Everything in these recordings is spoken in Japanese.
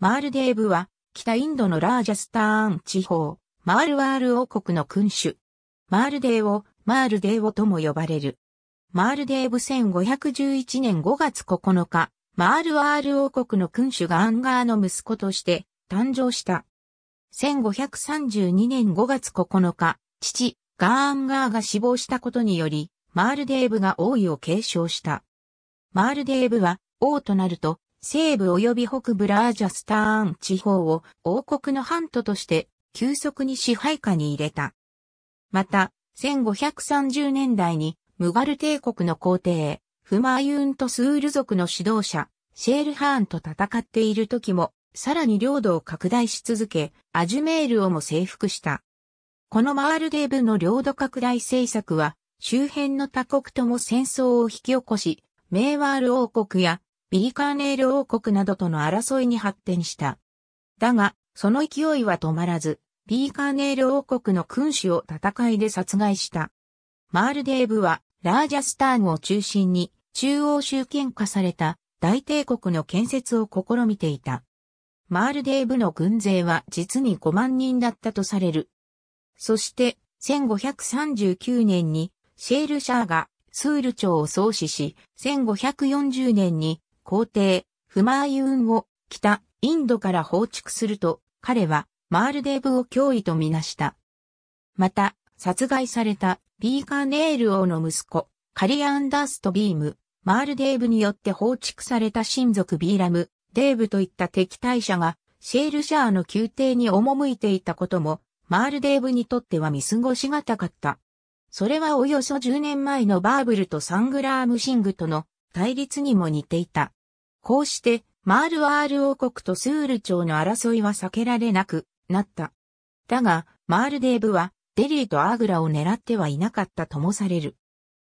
マールデーブは、北インドのラージャスターン地方、マールワール王国の君主。マールデーを、マールデーをとも呼ばれる。マールデーブ1511年5月9日、マールワール王国の君主がアンガーの息子として誕生した。1532年5月9日、父、ガーンガーが死亡したことにより、マールデーブが王位を継承した。マールデーブは王となると、西部及び北部ラージャスターン地方を王国の半島として急速に支配下に入れた。また、1530年代にムガル帝国の皇帝、フマーユーンとスール族の指導者、シェールハーンと戦っている時も、さらに領土を拡大し続け、アジュメールをも征服した。このマールデーブの領土拡大政策は、周辺の他国とも戦争を引き起こし、メーワール王国やビリカーネール王国などとの争いに発展した。だが、その勢いは止まらず、ビーカーネール王国の君主を戦いで殺害した。マールデーブは、ラージャスターンを中心に、中央集権化された大帝国の建設を試みていた。マールデーブの軍勢は実に5万人だったとされる。そして、1539年にシェールシャーがスール朝を創始し、1540年に皇帝、フマーユーンを北インドから放逐すると、彼はマールデーブを脅威とみなした。また、殺害されたビーカーネール王の息子、カリアンダーストビーム、マールデーブによって放逐された親族ビーラム、デーブといった敵対者が、シェールシャーの宮廷に赴いていたことも、マールデーブにとっては見過ごしがたかった。それはおよそ10年前のバーブルとサングラームシングとの対立にも似ていた。こうして、マールワール王国とスール朝の争いは避けられなくなった。だが、マールデーブは、デリーとアーグラを狙ってはいなかったともされる。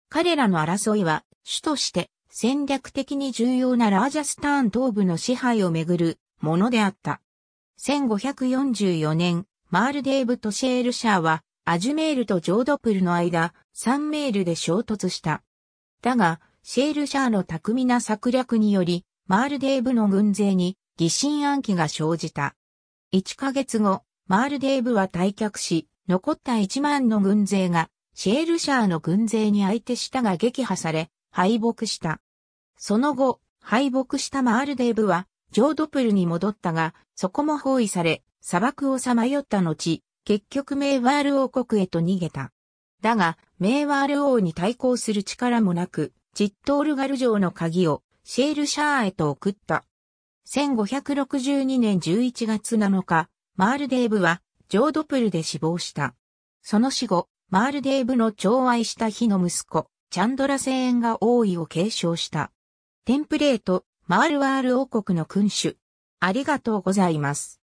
彼らの争いは、主として戦略的に重要なラージャスターン東部の支配をめぐるものであった。1544年、マールデーブとシェールシャーは、アジュメールとジョードプルの間、サンメールで衝突した。だが、シェールシャーの巧みな策略により、マールデーブの軍勢に疑心暗鬼が生じた。1ヶ月後、マールデーブは退却し、残った1万の軍勢がシェールシャーの軍勢に相手したが撃破され、敗北した。その後、敗北したマールデーブは、ジョードプルに戻ったが、そこも包囲され、砂漠をさまよった後、結局メイワール王国へと逃げた。だが、メイワール王に対抗する力もなく、ジットールガル城の鍵をシェールシャーへと送った。1562年11月7日、マールデーブは、ジョードプルで死亡した。その死後、マールデーブの寵愛した日の息子、チャンドラ声援が王位を継承した。テンプレート、マールワール王国の君主。ありがとうございます。